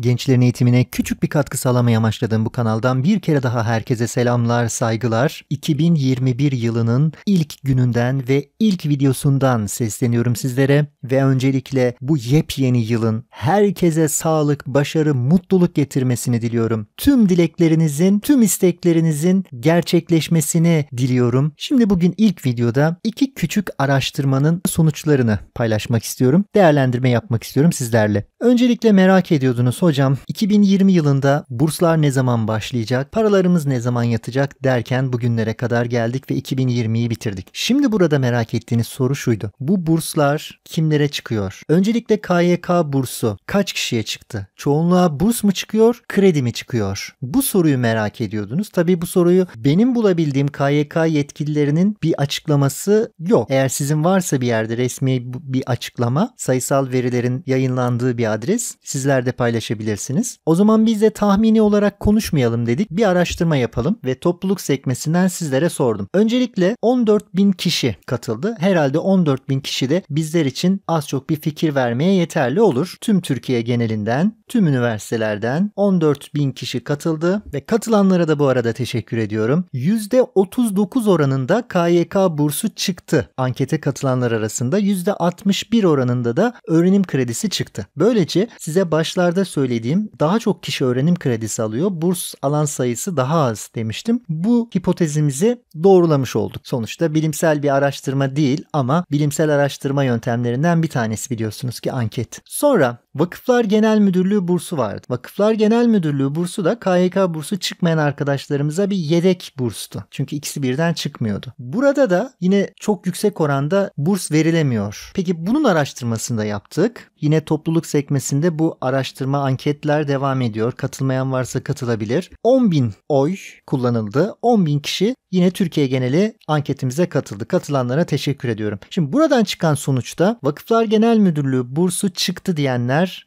gençlerin eğitimine küçük bir katkı sağlamaya başladığım bu kanaldan bir kere daha herkese selamlar, saygılar. 2021 yılının ilk gününden ve ilk videosundan sesleniyorum sizlere ve öncelikle bu yepyeni yılın herkese sağlık, başarı, mutluluk getirmesini diliyorum. Tüm dileklerinizin, tüm isteklerinizin gerçekleşmesini diliyorum. Şimdi bugün ilk videoda iki küçük araştırmanın sonuçlarını paylaşmak istiyorum. Değerlendirme yapmak istiyorum sizlerle. Öncelikle merak ediyordunuz hocam 2020 yılında burslar ne zaman başlayacak, paralarımız ne zaman yatacak derken bugünlere kadar geldik ve 2020'yi bitirdik. Şimdi burada merak ettiğiniz soru şuydu. Bu burslar kimlere çıkıyor? Öncelikle KYK bursu kaç kişiye çıktı? Çoğunluğa burs mu çıkıyor, kredi mi çıkıyor? Bu soruyu merak ediyordunuz. Tabii bu soruyu benim bulabildiğim KYK yetkililerinin bir açıklaması yok. Eğer sizin varsa bir yerde resmi bir açıklama, sayısal verilerin yayınlandığı bir adres sizler de paylaşabilirsiniz ulaşabilirsiniz. O zaman biz de tahmini olarak konuşmayalım dedik. Bir araştırma yapalım ve topluluk sekmesinden sizlere sordum. Öncelikle 14 bin kişi katıldı. Herhalde 14 bin kişi de bizler için az çok bir fikir vermeye yeterli olur. Tüm Türkiye genelinden, tüm üniversitelerden 14 bin kişi katıldı ve katılanlara da bu arada teşekkür ediyorum. %39 oranında KYK bursu çıktı. Ankete katılanlar arasında %61 oranında da öğrenim kredisi çıktı. Böylece size başlarda söylediğim söylediğim daha çok kişi öğrenim kredisi alıyor. Burs alan sayısı daha az demiştim. Bu hipotezimizi doğrulamış olduk. Sonuçta bilimsel bir araştırma değil ama bilimsel araştırma yöntemlerinden bir tanesi biliyorsunuz ki anket. Sonra Vakıflar Genel Müdürlüğü bursu vardı. Vakıflar Genel Müdürlüğü bursu da KYK bursu çıkmayan arkadaşlarımıza bir yedek burstu. Çünkü ikisi birden çıkmıyordu. Burada da yine çok yüksek oranda burs verilemiyor. Peki bunun araştırmasını da yaptık. Yine topluluk sekmesinde bu araştırma anketler devam ediyor. Katılmayan varsa katılabilir. 10.000 oy kullanıldı. 10.000 kişi yine Türkiye geneli anketimize katıldı. Katılanlara teşekkür ediyorum. Şimdi buradan çıkan sonuçta Vakıflar Genel Müdürlüğü bursu çıktı diyenler diyenler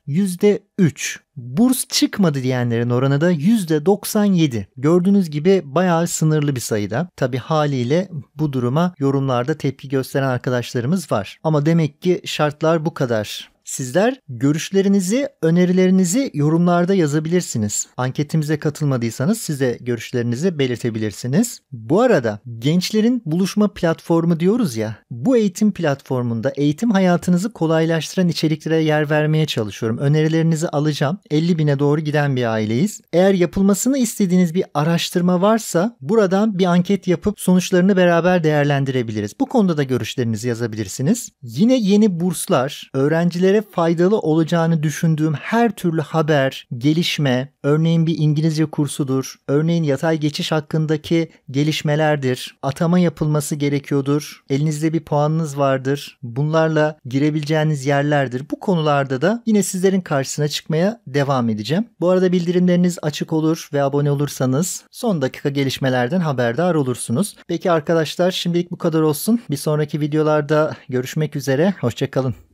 %3. Burs çıkmadı diyenlerin oranı da %97. Gördüğünüz gibi bayağı sınırlı bir sayıda. Tabi haliyle bu duruma yorumlarda tepki gösteren arkadaşlarımız var. Ama demek ki şartlar bu kadar. Sizler görüşlerinizi, önerilerinizi yorumlarda yazabilirsiniz. Anketimize katılmadıysanız size görüşlerinizi belirtebilirsiniz. Bu arada gençlerin buluşma platformu diyoruz ya. Bu eğitim platformunda eğitim hayatınızı kolaylaştıran içeriklere yer vermeye çalışıyorum. Önerilerinizi alacağım. 50 bine doğru giden bir aileyiz. Eğer yapılmasını istediğiniz bir araştırma varsa buradan bir anket yapıp sonuçlarını beraber değerlendirebiliriz. Bu konuda da görüşlerinizi yazabilirsiniz. Yine yeni burslar, öğrencilere faydalı olacağını düşündüğüm her türlü haber, gelişme, örneğin bir İngilizce kursudur, örneğin yatay geçiş hakkındaki gelişmelerdir, atama yapılması gerekiyordur, elinizde bir puanınız vardır, bunlarla girebileceğiniz yerlerdir. Bu konularda da yine sizlerin karşısına çıkmaya devam edeceğim. Bu arada bildirimleriniz açık olur ve abone olursanız son dakika gelişmelerden haberdar olursunuz. Peki arkadaşlar şimdilik bu kadar olsun. Bir sonraki videolarda görüşmek üzere. Hoşçakalın.